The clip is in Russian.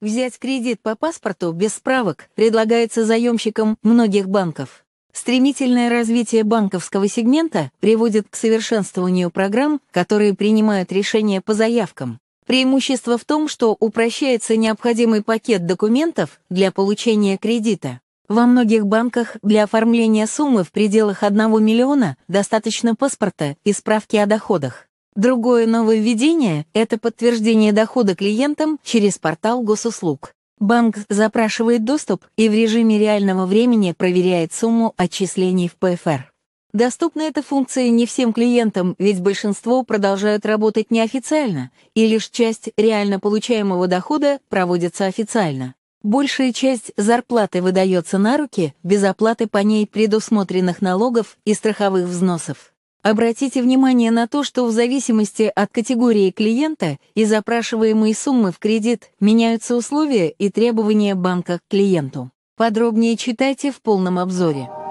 Взять кредит по паспорту без справок предлагается заемщикам многих банков. Стремительное развитие банковского сегмента приводит к совершенствованию программ, которые принимают решения по заявкам. Преимущество в том, что упрощается необходимый пакет документов для получения кредита. Во многих банках для оформления суммы в пределах 1 миллиона достаточно паспорта и справки о доходах. Другое нововведение – это подтверждение дохода клиентам через портал госуслуг. Банк запрашивает доступ и в режиме реального времени проверяет сумму отчислений в ПФР. Доступна эта функция не всем клиентам, ведь большинство продолжают работать неофициально, и лишь часть реально получаемого дохода проводится официально. Большая часть зарплаты выдается на руки без оплаты по ней предусмотренных налогов и страховых взносов. Обратите внимание на то, что в зависимости от категории клиента и запрашиваемой суммы в кредит меняются условия и требования банка к клиенту. Подробнее читайте в полном обзоре.